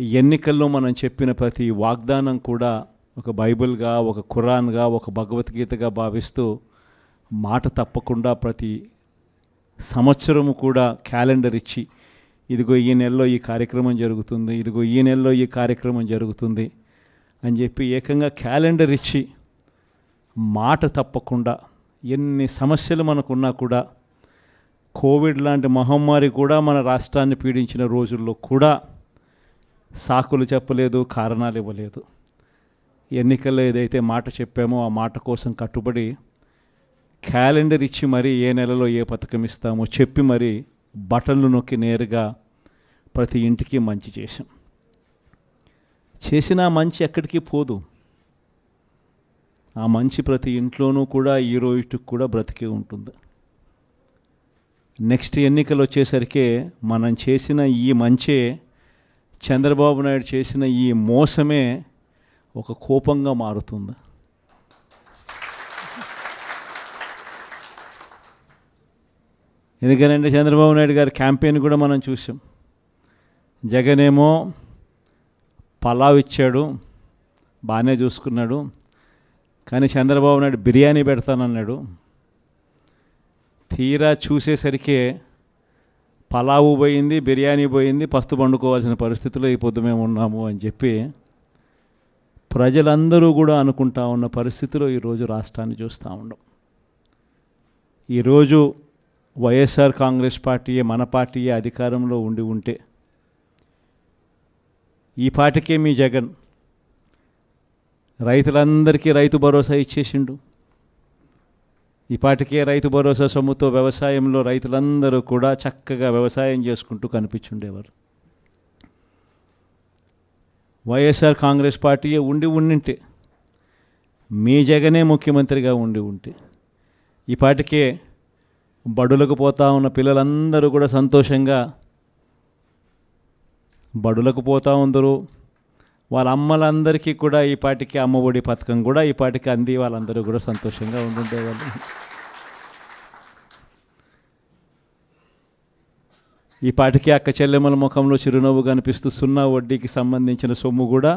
ఈ ఎన్నికల్లో మనం చెప్పిన ప్రతి వాగ్దానం కూడా ఒక బైబిల్గా ఒక ఖురాన్గా ఒక భగవద్గీతగా భావిస్తూ మాట తప్పకుండా ప్రతి సంవత్సరము కూడా క్యాలెండర్ ఇచ్చి ఇదిగో ఈ నెలలో ఈ కార్యక్రమం జరుగుతుంది ఇదిగో ఈ నెలలో ఈ కార్యక్రమం జరుగుతుంది అని చెప్పి ఏకంగా క్యాలెండర్ ఇచ్చి మాట తప్పకుండా ఎన్ని సమస్యలు మనకున్నా కూడా కోవిడ్ లాంటి మహమ్మారి కూడా మన రాష్ట్రాన్ని పీడించిన రోజుల్లో కూడా సాకులు చెప్పలేదు కారణాలు ఇవ్వలేదు ఎన్నికల్లో ఏదైతే మాట చెప్పామో ఆ మాట కోసం కట్టుబడి క్యాలెండర్ ఇచ్చి మరీ ఏ నెలలో ఏ పథకం ఇస్తామో చెప్పి మరీ బటన్లు నొక్కి నేరుగా ప్రతి ఇంటికి మంచి చేసాం చేసిన మంచి ఎక్కడికి పోదు ఆ మంచి ప్రతి ఇంట్లోనూ కూడా ఈ రోజుకి కూడా బ్రతికే ఉంటుంది నెక్స్ట్ ఎన్నికలు వచ్చేసరికి మనం చేసిన ఈ మంచే చంద్రబాబు నాయుడు చేసిన ఈ మోసమే ఒక కోపంగా మారుతుంది ఎందుకనంటే చంద్రబాబు నాయుడు గారి క్యాంపెయిన్ కూడా మనం చూసాం జగన్ ఏమో పలావ్ ఇచ్చాడు బాగానే చూసుకున్నాడు కానీ చంద్రబాబు నాయుడు బిర్యానీ పెడతానన్నాడు తీరా చూసేసరికి పలావు పోయింది బిర్యానీ పోయింది పస్తు పండుకోవాల్సిన పరిస్థితిలో ఈ పొద్దు మేము ఉన్నాము అని చెప్పి ప్రజలందరూ కూడా అనుకుంటా ఉన్న పరిస్థితిలో ఈరోజు రాష్ట్రాన్ని చూస్తూ ఉండం ఈరోజు వైఎస్ఆర్ కాంగ్రెస్ పార్టీయే మన పార్టీయే అధికారంలో ఉండి ఉంటే ఈ పాటికే మీ జగన్ రైతులందరికీ రైతు భరోసా ఇచ్చేసిండు ఇప్పటికే రైతు భరోసా సొమ్ముతో వ్యవసాయంలో రైతులందరూ కూడా చక్కగా వ్యవసాయం చేసుకుంటూ కనిపించుండేవారు వైఎస్ఆర్ కాంగ్రెస్ పార్టీ ఉండి ఉండింటే మీ జగనే ముఖ్యమంత్రిగా ఉండి ఉంటే ఇప్పటికే బడులకు పోతా ఉన్న పిల్లలందరూ కూడా సంతోషంగా బడులకు పోతూ ఉందరు వాళ్ళ అమ్మలందరికీ కూడా ఈ పాటికి అమ్మఒడి పథకం కూడా ఈ పాటికి అంది వాళ్ళందరూ కూడా సంతోషంగా ఉండుండేవాళ్ళు ఈ పాటికి అక్క చెల్లెమ్మల ముఖంలో చిరునవ్వు కనిపిస్తూ సున్నా వడ్డీకి సంబంధించిన సొమ్ము కూడా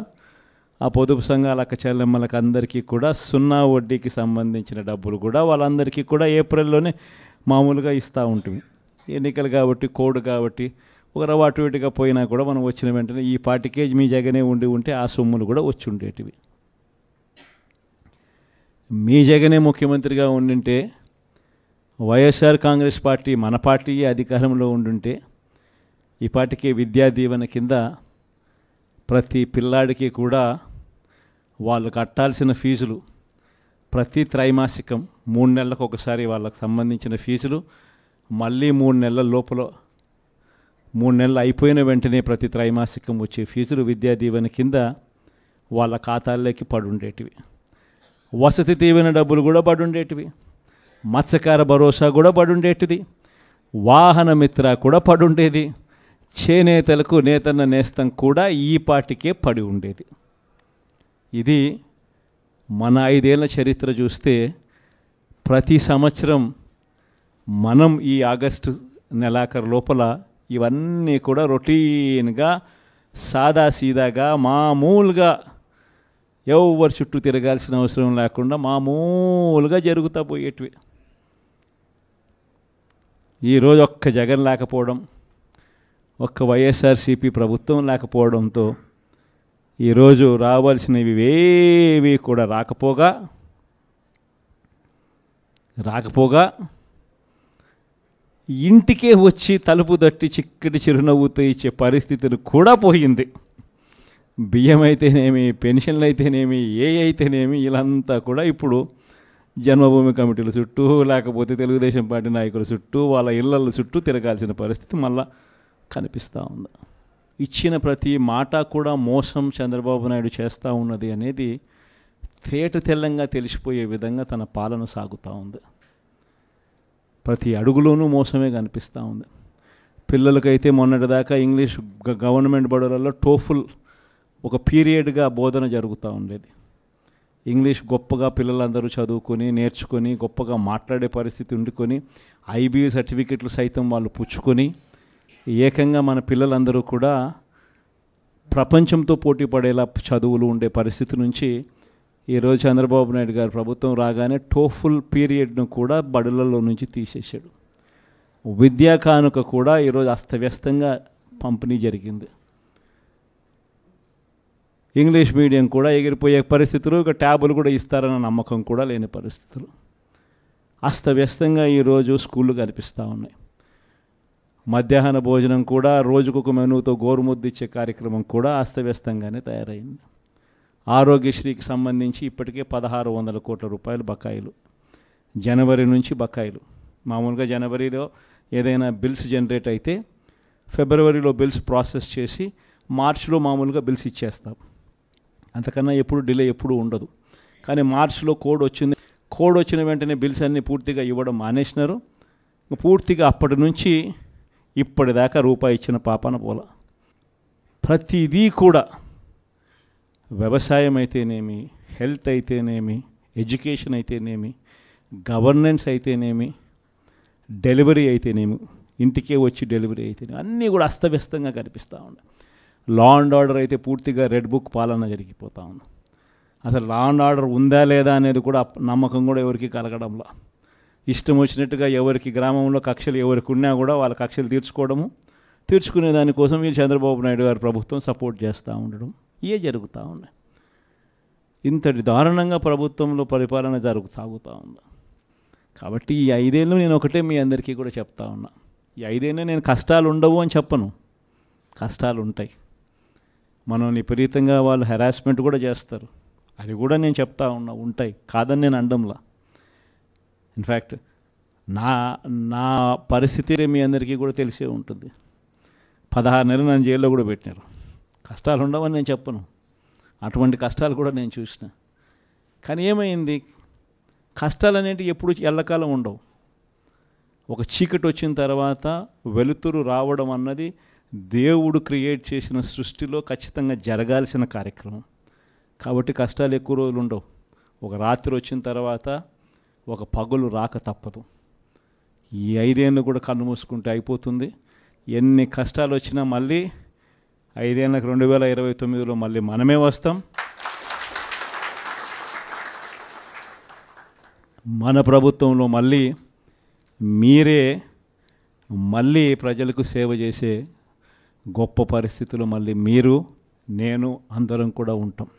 ఆ పొదుపు సంఘాల అక్క చెల్లెమ్మలకు అందరికీ కూడా సున్నా వడ్డీకి సంబంధించిన డబ్బులు కూడా వాళ్ళందరికీ కూడా ఏప్రిల్లోనే మామూలుగా ఇస్తూ ఉంటుంది ఎన్నికలు కాబట్టి కోడ్ కాబట్టి ఒక రవాటు ఇటుగా పోయినా కూడా మనం వచ్చిన వెంటనే ఈ పాటికే మీ జగనే ఉండి ఉంటే ఆ సొమ్ములు కూడా వచ్చి ఉండేటివి మీ జగనే ముఖ్యమంత్రిగా ఉండింటే వైఎస్ఆర్ కాంగ్రెస్ పార్టీ మన పార్టీ అధికారంలో ఉండుంటే ఇప్పటికి విద్యా దీవెన కింద ప్రతి పిల్లాడికి కూడా వాళ్ళు కట్టాల్సిన ఫీజులు ప్రతి త్రైమాసికం మూడు నెలలకు ఒకసారి వాళ్ళకి సంబంధించిన ఫీజులు మళ్ళీ మూడు నెలల లోపల మూడు నెలలు అయిపోయిన వెంటనే ప్రతి త్రైమాసికం వచ్చే ఫీజులు విద్యా దీవెన కింద వాళ్ళ ఖాతాల్లోకి పడుండేటివి వసతి దీవెన డబ్బులు కూడా పడుండేటివి మత్స్యకార భరోసా కూడా పడుండేటిది వాహనమిత్ర కూడా పడుండేది చేనేతలకు నేతన్న నేస్తం కూడా ఈ పాటికే పడి ఉండేది ఇది మన ఐదేళ్ల చరిత్ర చూస్తే ప్రతి సంవత్సరం మనం ఈ ఆగస్టు నెలాఖరు లోపల ఇవన్నీ కూడా రొటీన్గా సాదాసీదాగా మామూలుగా ఎవరు చుట్టూ తిరగాల్సిన అవసరం లేకుండా మామూలుగా జరుగుతా పోయేటివి ఈరోజు ఒక్క జగన్ లేకపోవడం ఒక్క వైఎస్ఆర్సీపీ ప్రభుత్వం లేకపోవడంతో ఈరోజు రావాల్సినవి ఏవి కూడా రాకపోగా రాకపోగా ఇంటికే వచ్చి తలుపు దట్టి చిక్కటి చిరునవ్వుతో ఇచ్చే పరిస్థితులు కూడా పోయింది బియ్యం అయితేనేమి పెన్షన్లు అయితేనేమి ఏ అయితేనేమి ఇలాంతా కూడా ఇప్పుడు జన్మభూమి కమిటీల చుట్టూ లేకపోతే తెలుగుదేశం పార్టీ నాయకుల చుట్టూ వాళ్ళ ఇళ్ళ చుట్టూ తిరగాల్సిన పరిస్థితి మళ్ళీ కనిపిస్తూ ఉంది ఇచ్చిన ప్రతి మాట కూడా మోసం చంద్రబాబు నాయుడు చేస్తూ ఉన్నది అనేది తేట తెల్లంగా తెలిసిపోయే విధంగా తన పాలన సాగుతూ ఉంది ప్రతి అడుగులోనూ మోసమే కనిపిస్తూ ఉంది పిల్లలకైతే మొన్నటిదాకా ఇంగ్లీష్ గవర్నమెంట్ బడులలో టోఫుల్ ఒక పీరియడ్గా బోధన జరుగుతూ ఉండేది ఇంగ్లీష్ గొప్పగా పిల్లలందరూ చదువుకొని నేర్చుకొని గొప్పగా మాట్లాడే పరిస్థితి ఉండుకొని ఐబీ సర్టిఫికెట్లు సైతం వాళ్ళు పుచ్చుకొని ఏకంగా మన పిల్లలందరూ కూడా ప్రపంచంతో పోటీ పడేలా చదువులు ఉండే పరిస్థితి నుంచి ఈరోజు చంద్రబాబు నాయుడు గారు ప్రభుత్వం రాగానే టోఫుల్ పీరియడ్ను కూడా బడులలో నుంచి తీసేశాడు విద్యా కానుక కూడా ఈరోజు అస్తవ్యస్తంగా పంపిణీ జరిగింది ఇంగ్లీష్ మీడియం కూడా ఎగిరిపోయే పరిస్థితులు ఇక ట్యాబులు కూడా ఇస్తారన్న నమ్మకం కూడా లేని పరిస్థితులు అస్తవ్యస్తంగా ఈరోజు స్కూళ్ళు కనిపిస్తూ ఉన్నాయి మధ్యాహ్న భోజనం కూడా రోజుకొక మెనూతో గోరుముద్దిచ్చే ఇచ్చే కార్యక్రమం కూడా అస్తవ్యస్తంగానే తయారైంది ఆరోగ్యశ్రీకి సంబంధించి ఇప్పటికే పదహారు వందల కోట్ల రూపాయలు బకాయిలు జనవరి నుంచి బకాయిలు మామూలుగా జనవరిలో ఏదైనా బిల్స్ జనరేట్ అయితే ఫిబ్రవరిలో బిల్స్ ప్రాసెస్ చేసి మార్చిలో మామూలుగా బిల్స్ ఇచ్చేస్తాం అంతకన్నా ఎప్పుడు డిలే ఎప్పుడు ఉండదు కానీ మార్చిలో కోడ్ వచ్చింది కోడ్ వచ్చిన వెంటనే బిల్స్ అన్నీ పూర్తిగా ఇవ్వడం మానేసినారు పూర్తిగా అప్పటి నుంచి ఇప్పటిదాకా రూపాయి ఇచ్చిన పాపన పోల ప్రతిదీ కూడా వ్యవసాయం అయితేనేమి హెల్త్ అయితేనేమి ఎడ్యుకేషన్ అయితేనేమి గవర్నెన్స్ అయితేనేమి డెలివరీ అయితేనేమి ఇంటికే వచ్చి డెలివరీ అయితేనేమి అన్నీ కూడా అస్తవ్యస్తంగా కనిపిస్తూ ఉన్నాయి లా అండ్ ఆర్డర్ అయితే పూర్తిగా రెడ్ బుక్ పాలన జరిగిపోతూ ఉంది అసలు లా అండ్ ఆర్డర్ ఉందా లేదా అనేది కూడా నమ్మకం కూడా ఎవరికి కలగడంలో ఇష్టం వచ్చినట్టుగా ఎవరికి గ్రామంలో కక్షలు ఎవరికి ఉన్నా కూడా వాళ్ళ కక్షలు తీర్చుకోవడము తీర్చుకునే దానికోసం ఈ చంద్రబాబు నాయుడు గారి ప్రభుత్వం సపోర్ట్ చేస్తూ ఉండడం ఇవే జరుగుతూ ఉన్నాయి ఇంతటి దారుణంగా ప్రభుత్వంలో పరిపాలన జరుగు సాగుతూ ఉంది కాబట్టి ఈ ఐదేళ్ళు నేను ఒకటే మీ అందరికీ కూడా చెప్తా ఉన్నా ఈ ఐదేళ్ళు నేను కష్టాలు ఉండవు అని చెప్పను కష్టాలు ఉంటాయి మనం విపరీతంగా వాళ్ళు హెరాస్మెంట్ కూడా చేస్తారు అది కూడా నేను చెప్తా ఉన్నా ఉంటాయి కాదని నేను అండంలా ఇన్ఫ్యాక్ట్ నా నా పరిస్థితి మీ అందరికీ కూడా తెలిసే ఉంటుంది పదహారు నెలలు నన్ను జైల్లో కూడా పెట్టినారు కష్టాలు ఉండవని నేను చెప్పను అటువంటి కష్టాలు కూడా నేను చూసిన కానీ ఏమైంది కష్టాలు అనేవి ఎప్పుడు ఎల్లకాలం ఉండవు ఒక చీకటి వచ్చిన తర్వాత వెలుతురు రావడం అన్నది దేవుడు క్రియేట్ చేసిన సృష్టిలో ఖచ్చితంగా జరగాల్సిన కార్యక్రమం కాబట్టి కష్టాలు ఎక్కువ రోజులు ఉండవు ఒక రాత్రి వచ్చిన తర్వాత ఒక పగులు రాక తప్పదు ఈ ఐదేళ్ళు కూడా కన్ను మూసుకుంటే అయిపోతుంది ఎన్ని కష్టాలు వచ్చినా మళ్ళీ ఐదేళ్ళకి రెండు వేల ఇరవై తొమ్మిదిలో మళ్ళీ మనమే వస్తాం మన ప్రభుత్వంలో మళ్ళీ మీరే మళ్ళీ ప్రజలకు సేవ చేసే గొప్ప పరిస్థితులు మళ్ళీ మీరు నేను అందరం కూడా ఉంటాం